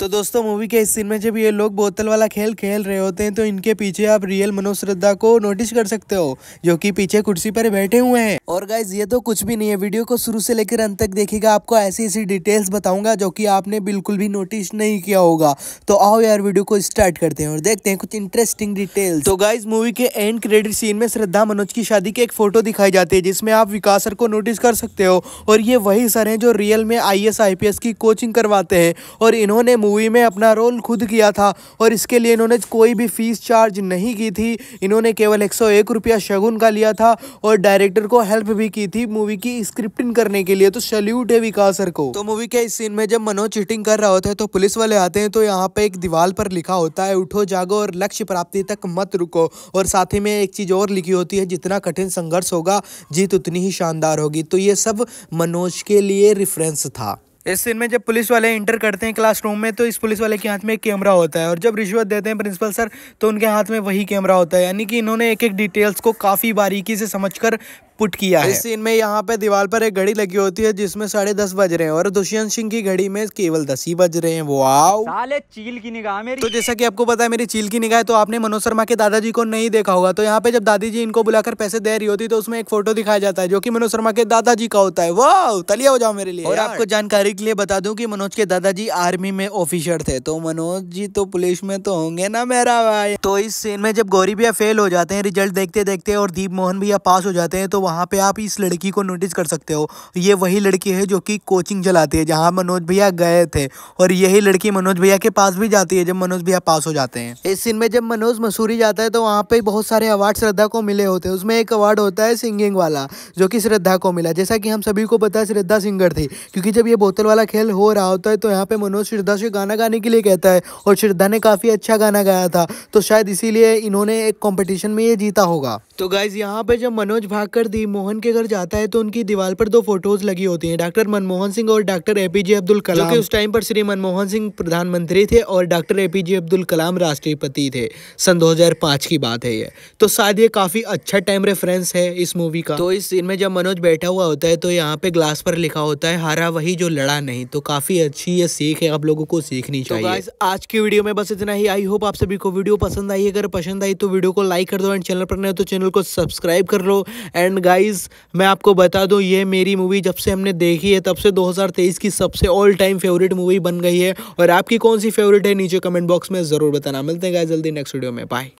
तो दोस्तों मूवी के इस सीन में जब ये लोग बोतल वाला खेल खेल रहे होते हैं तो इनके पीछे आप रियल मनोज श्रद्धा को नोटिस कर सकते हो जो कि पीछे कुर्सी पर बैठे हुए हैं और गाइज ये तो कुछ भी नहीं है वीडियो को शुरू से लेकर अंत तक देखेगा आपको ऐसी ऐसी डिटेल्स बताऊंगा जो कि आपने बिल्कुल भी नोटिस नहीं किया होगा तो आओ यार वीडियो को स्टार्ट करते हैं और देखते हैं कुछ इंटरेस्टिंग डिटेल्स तो गाइज मूवी के एंड क्रेडिट सीन में श्रद्धा मनोज की शादी की एक फोटो दिखाई जाती है जिसमें आप विकास सर को नोटिस कर सकते हो और ये वही सर है जो रियल में आई एस की कोचिंग करवाते हैं और इन्होंने मूवी में अपना रोल खुद किया था और इसके लिए इन्होंने कोई भी फीस चार्ज नहीं की थी इन्होंने केवल एक सौ रुपया शगुन का लिया था और डायरेक्टर को हेल्प भी की थी मूवी की स्क्रिप्टिंग करने के लिए तो सल्यूट है विकास सर को तो मूवी के इस सीन में जब मनोज चीटिंग कर रहा होता है तो पुलिस वाले आते हैं तो यहाँ पे एक दीवार पर लिखा होता है उठो जागो और लक्ष्य प्राप्ति तक मत रुको और साथ ही में एक चीज़ और लिखी होती है जितना कठिन संघर्ष होगा जीत उतनी ही शानदार होगी तो ये सब मनोज के लिए रिफरेंस था इस सीन में जब पुलिस वाले इंटर करते हैं क्लासरूम में तो इस पुलिस वाले के हाथ में एक कैमरा होता है और जब रिश्वत देते हैं प्रिंसिपल सर तो उनके हाथ में वही कैमरा होता है यानी कि इन्होंने एक एक डिटेल्स को काफ़ी बारीकी से समझकर पुट किया है इस सीन में यहाँ पे दीवार पर एक घड़ी लगी होती है जिसमें साढ़े दस बज रहे हैं और दुष्यंत सिंह की घड़ी में केवल दस ही बज रहे हैं वो आओ साले चील की निगाह मेरी तो जैसा की आपको पता है मेरी चील की निगाह तो आपने मनोज शर्मा के दादाजी को नहीं देखा होगा तो यहाँ पे जब दादी जी इनको बुलाकर पैसे दे रही होती तो उसमें एक फोटो दिखाया जाता है जो की मनोज शर्मा के दादाजी का होता है वो तलिया हो जाओ मेरे लिए और आपको जानकारी के लिए बता दू की मनोज के दादाजी आर्मी में ऑफिसर थे तो मनोज जी तो पुलिस में तो होंगे ना मेरा भाई तो इस सीन में जब गौरी भैया फेल हो जाते हैं रिजल्ट देखते देखते और दीप मोहन भैया पास हो जाते हैं तो वहाँ पे आप इस लड़की को नोटिस कर सकते हो ये वही लड़की है जो कि कोचिंग चलाती है जहाँ मनोज भैया गए थे और यही लड़की मनोज भैया के पास भी जाती है जब मनोज भैया पास हो जाते हैं इस सीन में जब मनोज मसूरी जाता है तो वहाँ पे बहुत सारे अवार्ड श्रद्धा को मिले होते हैं उसमें एक अवार्ड होता है सिंगिंग वाला जो कि श्रद्धा को मिला जैसा कि हम सभी को पता है श्रद्धा सिंगर थी क्योंकि जब ये बोतल वाला खेल हो रहा होता है तो यहाँ पे मनोज श्रद्धा से गाना गाने के लिए कहता है और श्रद्धा ने काफ़ी अच्छा गाना गाया था तो शायद इसीलिए इन्होंने एक कॉम्पिटिशन में ये जीता होगा तो गाइज यहाँ पे जब मनोज भाग कर पति मोहन के घर जाता है तो उनकी दीवार पर दो फोटोज लगी होती हैं डॉक्टर मनमोहन सिंह और डॉक्टर एपीजे अब्दुल कलाम जो कि उस टाइम पर श्री मनमोहन सिंह प्रधानमंत्री थे और डॉक्टर एपीजे अब्दुल कलाम राष्ट्रपति थे सन दो की बात है ये तो शायद ये काफी अच्छा टाइम रेफरेंस है इस मूवी का तो इस सीन में जब मनोज बैठा हुआ होता है तो यहाँ पे ग्लास पर लिखा होता है हारा वही जो लड़ा नहीं तो काफी अच्छी ये सीख है आप लोगों को सीखनी तो चाहिए तो आज की वीडियो में बस इतना ही आई होप आप सभी को वीडियो पसंद आई अगर पसंद आई तो वीडियो को लाइक कर दो एंड चैनल पर नए तो चैनल को सब्सक्राइब कर लो एंड एंड गाइस मैं आपको बता दूं ये मेरी मूवी जब से हमने देखी है तब से 2023 की सबसे ऑल टाइम फेवरेट मूवी बन गई है और आपकी कौन सी फेवरेट है नीचे कमेंट बॉक्स में ज़रूर बताना मिलते हैं गाइस जल्दी नेक्स्ट वीडियो में बाय